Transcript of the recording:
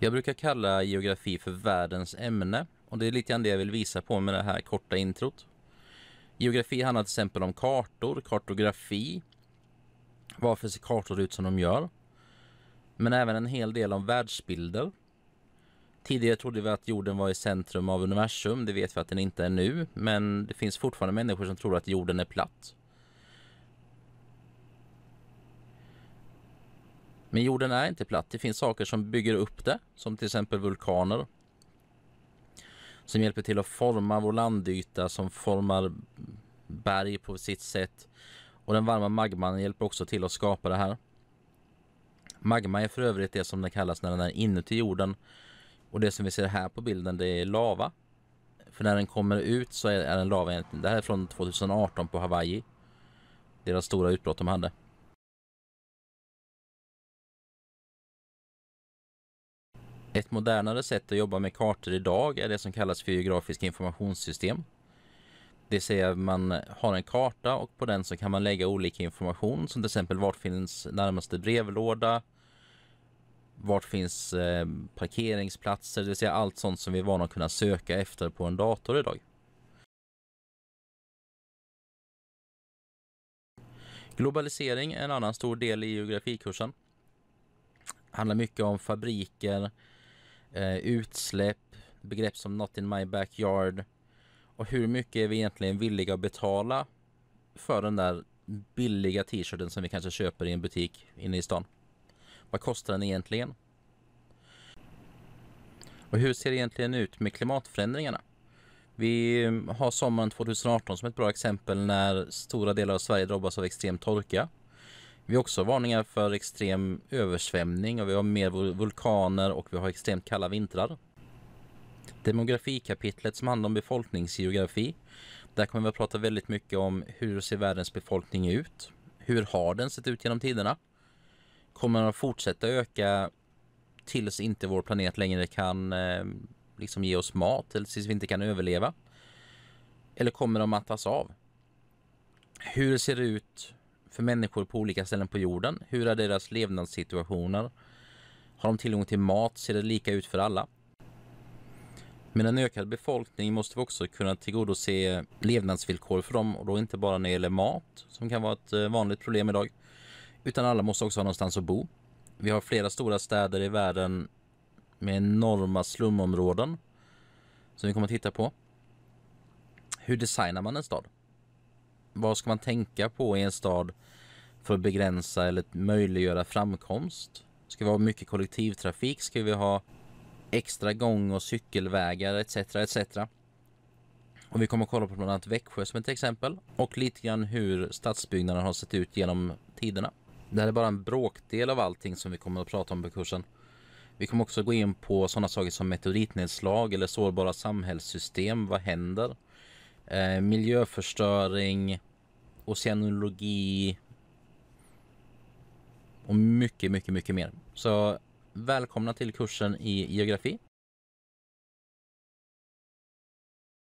Jag brukar kalla geografi för världens ämne och det är lite grann det jag vill visa på med det här korta introt. Geografi handlar till exempel om kartor, kartografi, varför ser kartor ut som de gör? Men även en hel del om världsbilder. Tidigare trodde vi att jorden var i centrum av universum, det vet vi att den inte är nu, men det finns fortfarande människor som tror att jorden är platt. Men jorden är inte platt. Det finns saker som bygger upp det, som till exempel vulkaner som hjälper till att forma vår landyta, som formar berg på sitt sätt. Och den varma magman hjälper också till att skapa det här. Magma är för övrigt det som den kallas när den är inuti jorden. Och det som vi ser här på bilden, det är lava. För när den kommer ut så är den lava egentligen, det här är från 2018 på Hawaii. Deras stora utbrott de hade. Ett modernare sätt att jobba med kartor idag är det som kallas för geografiska informationssystem. Det vill säga man har en karta och på den så kan man lägga olika information som till exempel vart finns närmaste brevlåda, vart finns eh, parkeringsplatser, det vill säga allt sånt som vi är vana att kunna söka efter på en dator idag. Globalisering är en annan stor del i geografikursen. Det handlar mycket om fabriker, eh, utsläpp, begrepp som not in my backyard och hur mycket är vi egentligen villiga att betala för den där billiga t-shirten som vi kanske köper i en butik inne i stan? Vad kostar den egentligen? Och hur ser det egentligen ut med klimatförändringarna? Vi eh, har sommaren 2018 som ett bra exempel när stora delar av Sverige drabbas av extrem torka. Vi har också varningar för extrem översvämning och vi har mer vulkaner och vi har extremt kalla vintrar. Demografikapitlet som handlar om befolkningsgeografi. Där kommer vi att prata väldigt mycket om hur ser världens befolkning ut? Hur har den sett ut genom tiderna? Kommer den att fortsätta öka tills inte vår planet längre kan eh, liksom ge oss mat eller tills vi inte kan överleva? Eller kommer de mattas av? Hur ser det ut för människor på olika ställen på jorden? Hur är deras levnadssituationer? Har de tillgång till mat? Ser det lika ut för alla? Med en ökad befolkning måste vi också kunna tillgodose levnadsvillkor för dem och då inte bara när det gäller mat, som kan vara ett eh, vanligt problem idag, utan alla måste också ha någonstans att bo. Vi har flera stora städer i världen med enorma slumområden som vi kommer att titta på. Hur designar man en stad? Vad ska man tänka på i en stad för att begränsa eller möjliggöra framkomst? Ska vi ha mycket kollektivtrafik? Ska vi ha extra gång och cykelvägar etc. etc. Och vi kommer att kolla på bland annat Växjö som ett exempel och lite grann hur stadsbyggnaden har sett ut genom tiderna. Det här är bara en bråkdel av allting som vi kommer att prata om på kursen. Vi kommer också gå in på sådana saker som meteoritnedslag eller sårbara samhällssystem. Vad händer? Eh, miljöförstöring, oceanologi och mycket, mycket, mycket mer. Så välkomna till kursen i geografi.